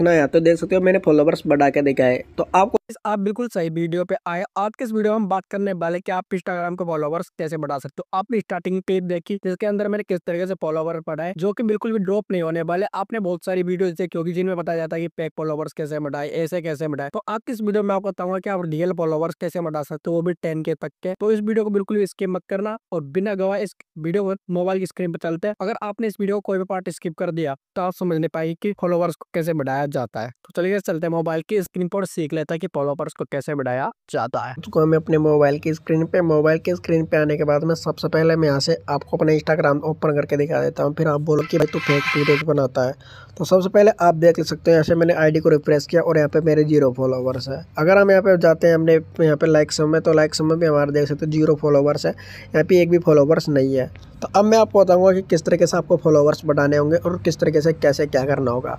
देखना है तो देख सकते हो मैंने फॉलोवर्स बढ़ा के देखा है तो आपको आप बिल्कुल सही वीडियो पे आए आज के इस वीडियो में हम बात करने वाले कि आप इंस्टाग्राम के फॉलोवर्स कैसे बढ़ा सकते हो आपने स्टार्टिंग पेज देखी जिसके अंदर मैंने किस तरीके से फॉलोवर बढ़ाए जो कि बिल्कुल भी ड्रॉप नहीं होने वाले आपने बहुत सारी वीडियो देखी होगी जिनमें बताया जाता है कि पैक फॉलोवर्स कैसे बढ़ाए ऐसे कैसे बढ़ाए तो आज इस वीडियो में आपको बताऊंगा कि आप रियल फॉलोवर्स कैसे बढ़ा सकते हो वो भी टेन के तक के तो इस वीडियो को बिल्कुल भी स्किप मत करना और बिना गवाह इस वीडियो में मोबाइल की स्क्रीन पर चलते हैं अगर आपने इस वीडियो को कोई भी पार्ट स्किप कर दिया तो आप समझ नहीं पाएगी की फॉलोवर्स को कैसे बढ़ाया बढ़ाया जाता है तो चलिए चलते हैं मोबाइल की स्क्रीन पर सीख लेता है कि पॉलोपर्स को कैसे बढ़ाया जाता है उसको तो हमें अपने मोबाइल की स्क्रीन पे मोबाइल की स्क्रीन पे आने के बाद में सबसे पहले मैं यहाँ से आपको अपने इंस्टाग्राम ओपन करके दिखा देता हूँ फिर आप बोलो कि भाई तू फेक पेज बनाता है तो सबसे पहले आप देख सकते हैं ऐसे मैंने आईडी को रिफ्रेश किया और यहाँ पे मेरे जीरो फॉलोवर्स है अगर हम यहाँ पे जाते हैं हमने यहाँ पे लाइक समय तो लाइक समय में हमारे देख सकते हो जीरो फॉलोवर्स है यहाँ पे एक भी फॉलोवर्स नहीं है तो अब मैं आपको बताऊँगा कि किस तरीके से आपको फॉलोवर्स बढ़ाने होंगे और किस तरीके से कैसे क्या करना होगा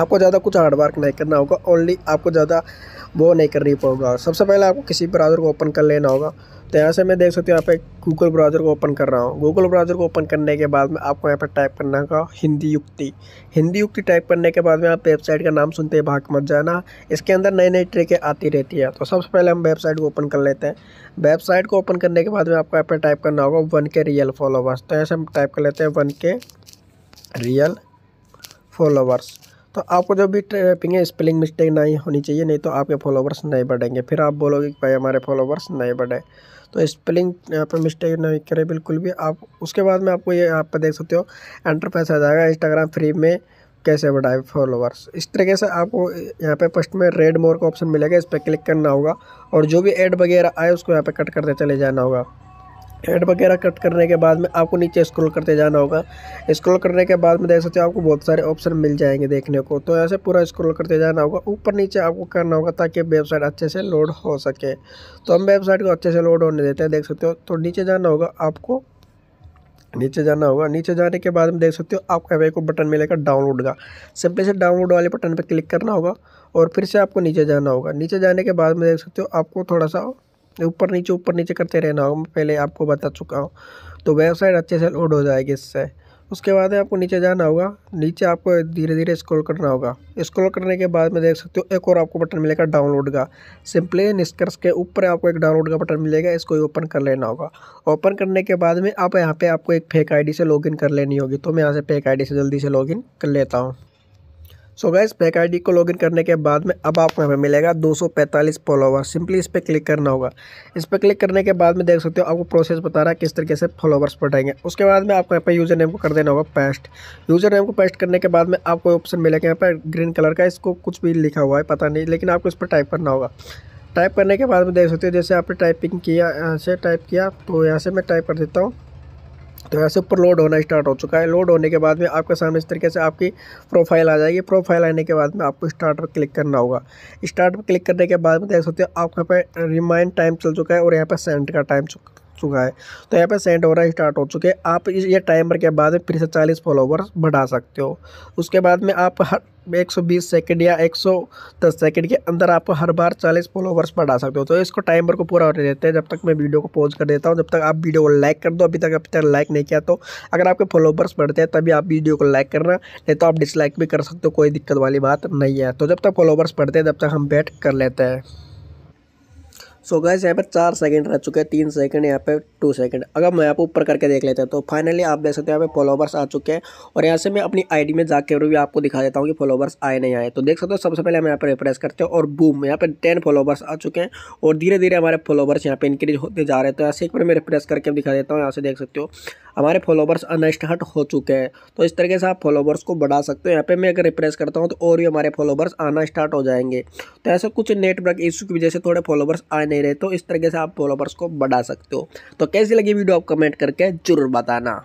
आपको ज़्यादा कुछ हार्ड वर्क नहीं करना होगा ओनली आपको ज़्यादा वो नहीं करनी पड़ेगा सबसे पहले आपको किसी ब्राउज़र को ओपन कर लेना होगा तो यहाँ से मैं देख सकती हूँ यहाँ पे गूगल ब्राउज़र को ओपन कर रहा हूँ गूगल ब्राउज़र को ओपन करने के बाद में आपको यहाँ पर टाइप करना होगा हिंदी युक्ति हिंदी युक्ति टाइप करने के बाद में आप वेबसाइट का नाम सुनते हैं भाग मत जाना इसके अंदर नई नई ट्रिकें आती रहती है तो सबसे पहले हम वेबसाइट को ओपन कर लेते हैं वेबसाइट को ओपन करने के बाद में आपको यहाँ पर टाइप करना होगा वन के रियल फॉलोवर्स तो यहाँ से हम टाइप कर लेते हैं वन के रियल फॉलोवर्स तो आपको जो भी ट्रैपिंग है स्पेलिंग मिस्टेक नहीं होनी चाहिए नहीं तो आपके फॉलोवर्स नहीं बढ़ेंगे फिर आप बोलोगे कि भाई हमारे फॉलोवर्स नहीं बढ़े तो स्पेलिंग यहाँ पर मिस्टेक नहीं करें बिल्कुल भी आप उसके बाद में आपको ये यहाँ आप पर देख सकते हो एंटर पैसा आ जाएगा इंस्टाग्राम फ्री में कैसे बढ़ाए फॉलोवर्स इस तरीके से आपको यहाँ पे फर्स्ट में रेड मोर का ऑप्शन मिलेगा इस पर क्लिक करना होगा और जो भी एड वगैरह आए उसको यहाँ पे कट करते चले जाना होगा एड वगैरह कट करने के बाद में आपको नीचे स्क्रॉल करते जाना होगा स्क्रॉल करने के बाद में देख सकते हो आपको बहुत सारे ऑप्शन मिल जाएंगे देखने को तो ऐसे पूरा स्क्रॉल करते जाना होगा ऊपर नीचे आपको करना होगा ताकि वेबसाइट अच्छे से लोड हो सके तो हम वेबसाइट को अच्छे से लोड होने देते हैं देख सकते हो तो नीचे जाना होगा आपको नीचे जाना होगा नीचे जाने के बाद में देख सकते हो आपको अवे को बटन मिलेगा डाउनलोड का सिंपली से डाउनलोड वाले बटन पर क्लिक करना होगा और फिर से आपको नीचे जाना होगा नीचे जाने के बाद में देख सकते हो आपको थोड़ा सा ऊपर नीचे ऊपर नीचे करते रहना होगा मैं पहले आपको बता चुका हूँ तो वेबसाइट अच्छे से लोड हो जाएगी इससे उसके बाद आपको नीचे जाना होगा नीचे आपको धीरे धीरे स्क्रॉल करना होगा स्क्रॉल करने के बाद में देख सकते हो एक और आपको बटन मिलेगा डाउनलोड का सिंपली निष्कर्ष के ऊपर आपको एक डाउनलोड का बटन मिलेगा इसको ओपन कर लेना होगा ओपन करने के बाद में आप यहाँ पे आपको एक फेक आईडी से लॉगिन कर लेनी होगी तो मैं यहाँ से फेक आईडी से जल्दी से लॉगिन कर लेता हूँ सो गैस पैक आईडी को लॉगिन करने के बाद में अब आपको यहाँ पर मिलेगा 245 फॉलोवर सिंपली इस पर क्लिक करना होगा इस पर क्लिक करने के बाद में देख सकते हो आपको प्रोसेस बता रहा है किस तरीके से फॉलोवर्स बढ़ाएंगे उसके बाद में आपको यहाँ पर यूज़र नेम को कर देना होगा पेस्ट यूज़र नेम को पेस्ट करने के बाद में आपको ऑप्शन मिलेगा यहाँ पर ग्रीन कलर का इसको कुछ भी लिखा हुआ है पता नहीं लेकिन आपको इस पर टाइप करना होगा टाइप करने के बाद में देख सकते हो जैसे आपने टाइपिंग किया यहाँ से टाइप किया तो यहाँ से मैं टाइप कर देता हूँ तो यहाँ से ऊपर लोड होना स्टार्ट हो चुका है लोड होने के बाद में आपके सामने इस तरीके से आपकी प्रोफाइल आ जाएगी प्रोफाइल आने के बाद में आपको स्टार्ट पर क्लिक करना होगा स्टार्ट पर क्लिक करने के बाद में देख सकते हो आपके यहाँ पर रिमाइंड टाइम चल चुका है और यहाँ पर सेंड का टाइम चुका चुका है तो यहाँ पे सेंड होना स्टार्ट हो चुके हैं आप इस ये टाइमर के बाद में फिर से चालीस फॉलोवर बढ़ा सकते हो उसके बाद में आप हर एक सौ बीस सेकेंड या एक सौ दस सेकेंड के अंदर आप हर बार चालीस फॉलोवर्स बढ़ा सकते हो तो इसको टाइमर को पूरा होने देते हैं जब तक मैं वीडियो को पॉज कर देता हूँ जब तक आप वीडियो को लाइक कर दो अभी तक अभी तक लाइक नहीं किया तो अगर आपके फॉलोवर्स बढ़ते हैं तभी आप वीडियो को लाइक करना नहीं तो आप डिसलाइक भी कर सकते हो कोई दिक्कत वाली बात नहीं है तो जब तक फॉलोवर्स बढ़ते हैं तब तक हम बैट कर लेते हैं सो गैस यहाँ पर चार सेकंड रह चुके हैं तीन सेकंड यहाँ पे टू सेकंड अगर मैं यहाँ पर ऊपर करके देख लेते हैं तो फाइनली आप देख सकते हैं यहाँ पे फॉलोवर्स आ चुके हैं और यहाँ से मैं अपनी आईडी में जाकर भी आपको दिखा देता हूँ कि फॉलोवर्स आए नहीं आए तो देख सकते हो सबसे पहले हम यहाँ पर रिप्रेस करते हैं और बूम यहाँ पर टेन फॉलोवर्स आ चुके हैं और धीरे धीरे हमारे फॉलोवर्स यहाँ पर इंक्रीज होते जा रहे हैं तो ऐसे एक बार मैं रिप्रेस करके दिखा देता हूँ यहाँ से देख सकते हो हमारे फॉलोवर्स आना हो चुके हैं तो इस तरीके से आप फॉलोवर्स को बढ़ा सकते हो यहाँ पे मैं अगर रिप्रेस करता हूँ तो और भी हमारे फॉलोवर्स आना स्टार्ट हो जाएंगे तो ऐसे कुछ नेटवर्क इशू की वजह से थोड़े फॉलोवर्स आए नहीं नहीं रहे तो इस तरीके से आप फॉलोवर्स को बढ़ा सकते हो तो कैसी लगी वीडियो आप कमेंट करके जरूर बताना